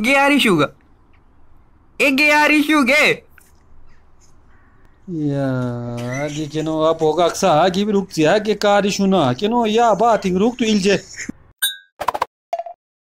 Gearişuga. E Gearişuge. Ya dikeno apoga aksa bir ruktu ya ki ge karışuna. Keno ya bating ruktu ilce.